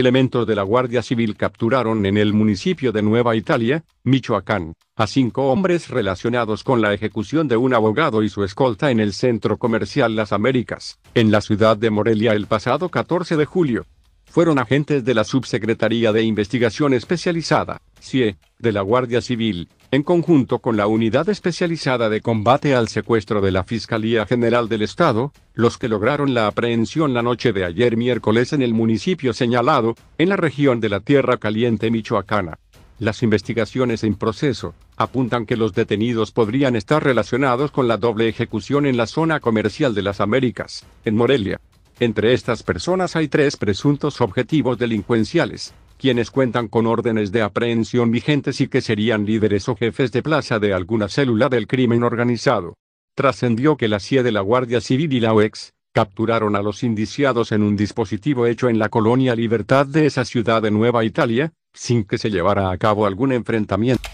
elementos de la Guardia Civil capturaron en el municipio de Nueva Italia, Michoacán, a cinco hombres relacionados con la ejecución de un abogado y su escolta en el centro comercial Las Américas, en la ciudad de Morelia el pasado 14 de julio. Fueron agentes de la Subsecretaría de Investigación Especializada, de la Guardia Civil, en conjunto con la Unidad Especializada de Combate al Secuestro de la Fiscalía General del Estado, los que lograron la aprehensión la noche de ayer miércoles en el municipio señalado, en la región de la Tierra Caliente Michoacana. Las investigaciones en proceso apuntan que los detenidos podrían estar relacionados con la doble ejecución en la zona comercial de las Américas, en Morelia. Entre estas personas hay tres presuntos objetivos delincuenciales, quienes cuentan con órdenes de aprehensión vigentes y que serían líderes o jefes de plaza de alguna célula del crimen organizado. Trascendió que la CIA de la Guardia Civil y la OEX, capturaron a los indiciados en un dispositivo hecho en la colonia Libertad de esa ciudad de Nueva Italia, sin que se llevara a cabo algún enfrentamiento.